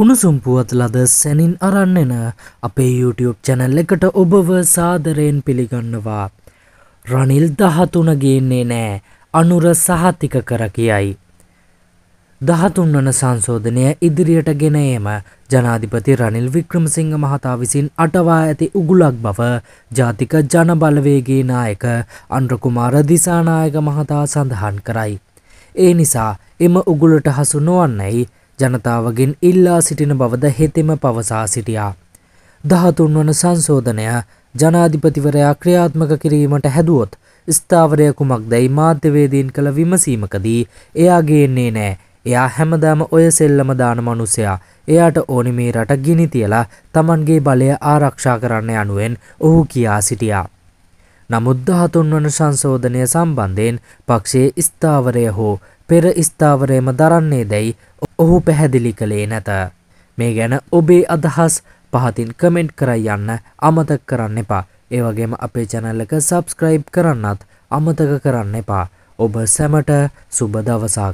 උණුසුම් පුවත්ලද සැනින් අරන්නෙන අපේ YouTube channel එකට ඔබව සාදරයෙන් පිළිගන්නවා. රනිල් දහතුන ගේන්නේ නෑ අනුර සහතික කර කියයි. දහතුන් වන සංශෝධනය ඉදිරියට ගෙනයම ජනාධිපති රනිල් වික්‍රමසිංහ මහතා විසින් අටවා ඇති උගුලක් බව ජාතික ජනබලවේගේ නායක අන්ද්‍රකුමාර දිසානායක මහතා සඳහන් කරයි. ඒ නිසා එම උගුලට හසු නොවන්නයි ජනතාවගෙන් ඉල්ලා සිටින බවද හෙතෙම පවසා සිටියා. දහතුන් වන සංශෝධනය ජනාධිපතිවරයා ක්‍රියාත්මක කිරීමට හැදුවොත් ස්ථාවරය කුමක් දැයි මාධ්‍යවේදීන් කළ විමසීමකදී එයාගේන්නේ නෑ එයා හැමදාම ඔය සෙල්ලම දාන මනුස්සයා එයාට ඕනි මේ රට ගිනි තියලා තමන්ගේ බලය ආරක්ෂා කරන්න යනුවෙන් ඔහු කියා සිටියා. නමුත් 13 වන සංශෝධනය සම්බන්ධයෙන් පක්ෂයේ ස්ථාවරය හෝ පෙර ස්ථාවරයම දරන්නේ දැයි ඔහු පැහැදිලි කළේ නැත. මේ ගැන ඔබේ අදහස් පහතින් කමෙන්ට් කර යන්න අමතක කරන්න එපා. ඒ වගේම අපේ channel එක subscribe කරන්නත් අමතක කරන්න එපා. ඔබ සැමට සුබ දවසක්.